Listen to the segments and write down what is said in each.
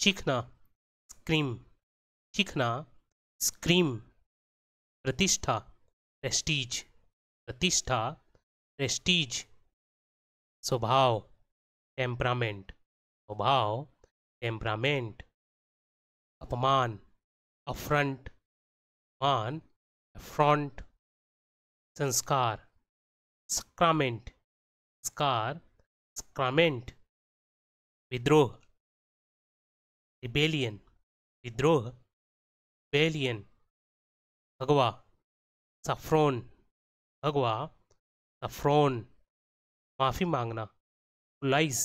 चीखना scream चीखना scream प्रतिष्ठा prestige प्रतिष्ठा प्रेस्टीज स्वभाव टेम्परामेंट स्वभाव टेम्परामेंट अपमान अफ्रंट मान फ्रंट संस्कार स्क्रामेंट स्कार स्क्रामेंट विद्रोह रिबेलियन विद्रोह बेलियन भगवा सफ्रोन भगवा सफ्रोन माफ़ी मांगना उलाइस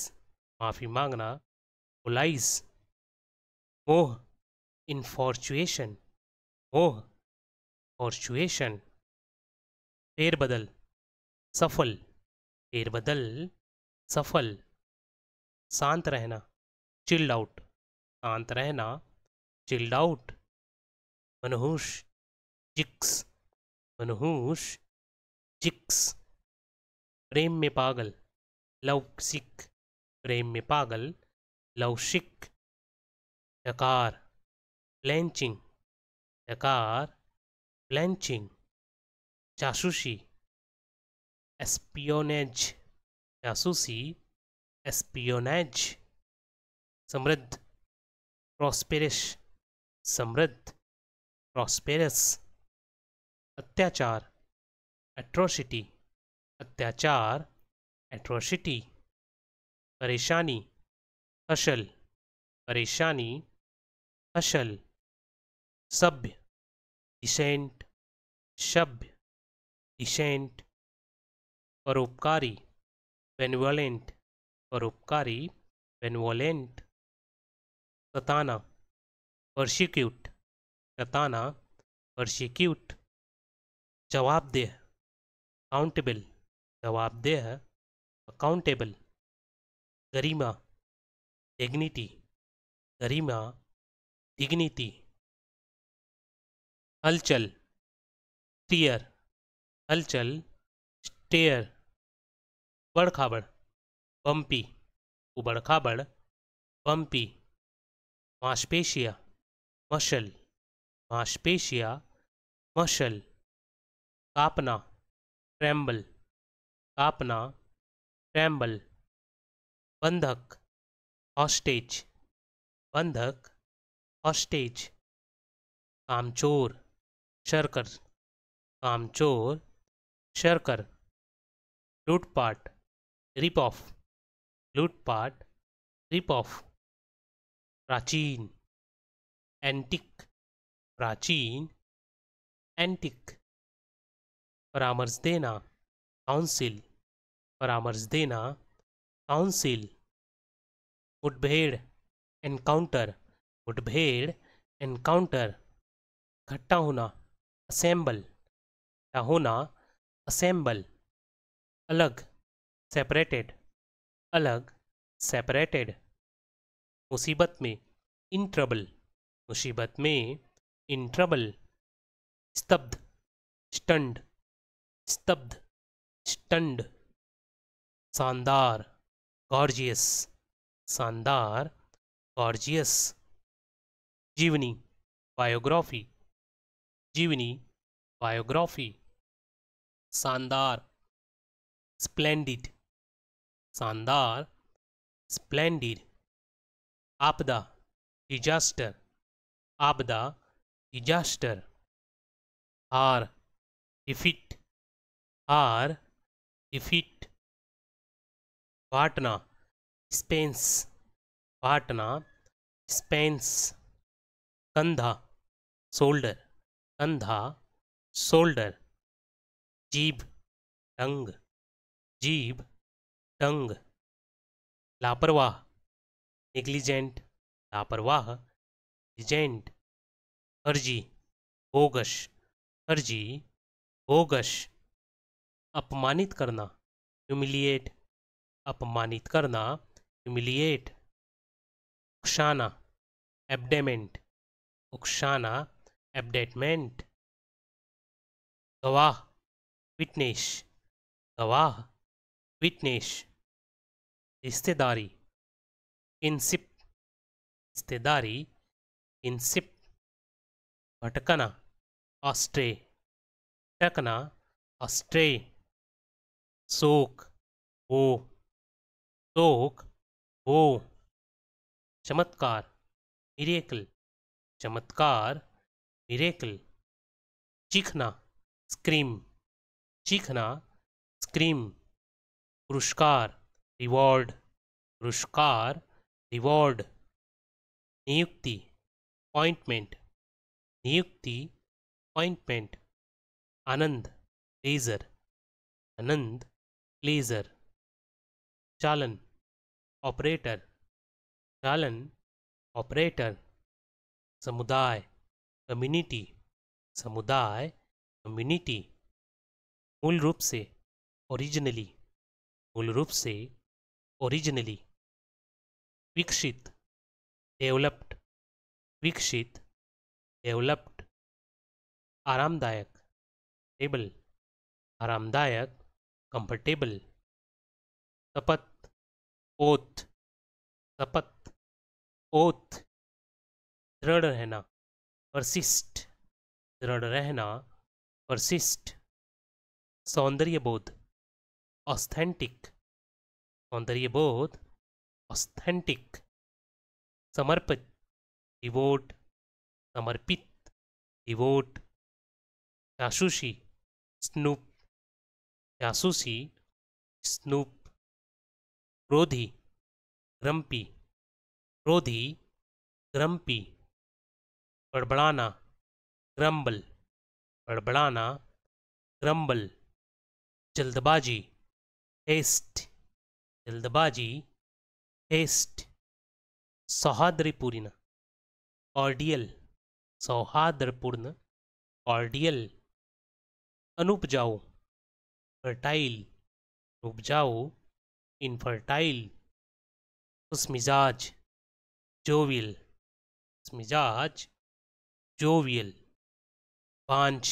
माफ़ी मांगना उलाइस मोह इनफॉर्चुएशन मोह फॉर्चुएशन फेरबदल सफल फेरबदल सफल शांत रहना चिल्ड आउट शांत रहना चिल्ड आउट मनहूस जिक्स मनहूस जिक्स प्रेम में पागल लव सिक प्रेम में पागल लव सिक डकार प्लैंचिंग डकार प्लैंचिंग जासूसी एस्पियोनेज जासूसी एस्पियोनेज समृद्ध प्रॉस्पेरिश समृद्ध प्रॉस्पेरस अत्याचार एट्रोसिटी अत्याचार एट्रोसिटी परेशानी हशल परेशानी हशल सभ्य डिसेंट सभ्य डिसेंट परोपकारी बेनवोलेंट परोपकारी वेनवलेंट सताना परसिक्यूट सताना परसिक्यूट जवाबदेह अकाउंटेबल जवाबदेह अकाउंटेबल गरिमा डिग्निटी गरिमा डिग्निटी हलचल स्टीयर हलचल स्टेयर बड़खाबड़ पंपी उबड़ खाबड़ मांसपेशिया मशल मांसपेशिया मशल कापना ट्रैम्बल कापना ट्रैम्बल बंधक हॉस्टेज बंधक हॉस्टेज कामचोर शर्कर कामचोर शर्कर लूटपाट रिप ऑफ लूटपाट रिप ऑफ प्राचीन एंटिक प्राचीन एंटिक परामर्श देना काउंसिल परामर्श देना काउंसिल मुठभेड़ एनकाउंटर मुठभेड़ एनकाउंटर इकट्ठा होना असेंबल इकट्ठा होना असेंबल अलग सेपरेटेड अलग सेपरेटेड मुसीबत में इन ट्रबल मुसीबत में इन ट्रबल स्तब्ध स्टंड स्तब्ध स्टंड शानदार गॉर्जियस शानदार गॉर्जियस जीवनी बायोग्राफी जीवनी बायोग्राफी शानदार स्प्लेंडिड शानदार स्प्लेंडिड आपदा डिजास्टर आपदा डिजास्टर आर डिफिट आर डिफिट बांटना स्पेंस बांटना स्पेंस कंधा शोल्डर कंधा शोल्डर जीभ टंग जीभ टंग लापरवाह नेग्लिजेंट लापरवाह डिजेंट फर्जी बोगश फर्जी बोगश अपमानित करना ह्यूमिलिएट अपमानित करना ह्यूमिलिएट उकसाना एबडेमेंट उकसाना एबडेटमेंट गवाह विटनेश गवाह विटनेश रिश्तेदारी इंसिप रिश्तेदारी इंसिप भटकना ऑस्ट्रे भटकना ऑस्ट्रे शोक हो शोक हो चमत्कार मिरेकल चमत्कार मिरेकल चीखना स्क्रीम चीखना स्क्रीम पुरस्कार रिवॉर्ड पुरस्कार रिवॉर्ड नियुक्ति अपॉइंटमेंट नियुक्ति अपॉइंटमेंट आनंद प्लेजर आनंद प्लेजर चालन ऑपरेटर चालन ऑपरेटर समुदाय कम्युनिटी समुदाय कम्युनिटी मूल रूप से ओरिजिनली मूल रूप से ओरिजिनली विकसित डेवलप्ड विकसित डेवलप्ड आरामदायक टेबल आरामदायक कंफर्टेबल सपत ओथ सपत ओथ दृढ़ रहना परसिस्ट दृढ़ रहना परसिस्ट सौंदर्य बोध ऑस्थेंटिक सौंदर्य बोध ऑस्थेंटिक समर्पित डिवोट समर्पित डिवोट जासूसी स्नूप जासूसी स्नूप क्रोधी ग्रम्पी क्रोधी ग्रम्पी बड़बड़ाना ग्रम्बल बड़बड़ाना ग्रम्बल जल्दबाजी टेस्ट जल्दबाजी टेस्ट सौहार्दपूर्ण ऑर्डियल सौहार्दपूर्ण ऑर्डियल अनुपजाऊ फर्टाइल उपजाऊ इनफर्टाइल उसमिजाज जोवियल उसमिजाज जोवियल बांझ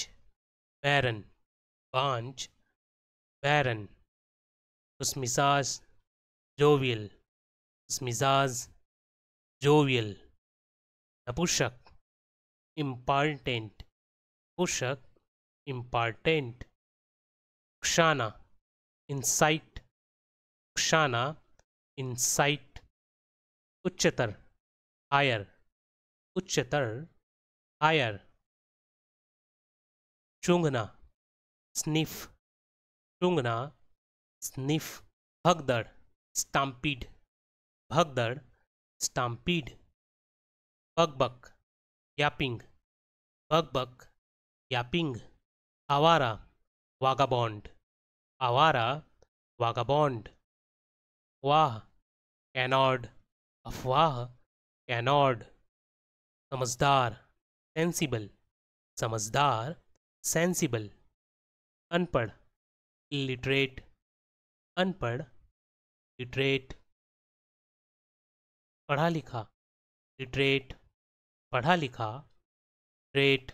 बैरन बांझ बैरन उसमिजाज जोवियल मिजाज जोवियल नपुषक इम्पार्टेंट पुषक इम्पार्टेंट क्षाना इंसाइट क्षाना इंसाइट उच्चतर आयर उच्चतर आयर चुंगना स्निफ चुंगना स्निफ भगदड़ स्टाम्पीड भगदड़ स्टाम्पीड बकबक यापिंग बकबक यापिंग आवारा वागाबॉन्ड आवारा वागाबॉन्ड वाह कैनॉड अफवाह कैनॉड समझदार सेंसिबल समझदार सेंसिबल अनपढ़ इलिटरेट अनपढ़ लिटरेट पढ़ा लिखा लिटरेट पढ़ा लिखा ग्रेट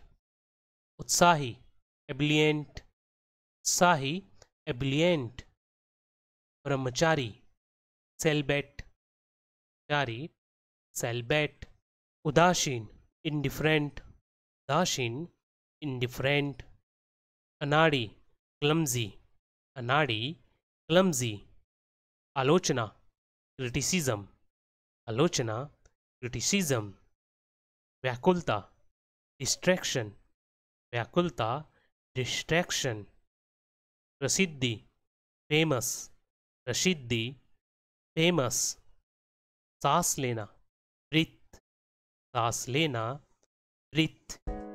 उत्साही एब्लियंट उत्साही एबिलियंट ब्रह्मचारी सेलबेट चारी सेलबेट उदासीन इंडिफरेंट उदासीन इंडिफरेंट अनाड़ी क्लम्जी अनाड़ी क्लम्जी आलोचना क्रिटिसिज्म आलोचना क्रिटिसिज्म व्याकुलता डिस्ट्रैक्शन व्याकुलता डिस्ट्रैक्शन प्रसिद्धि फेमस प्रसिद्धि फेमस सांस लेना ब्रिथ सांस लेना ब्रिथ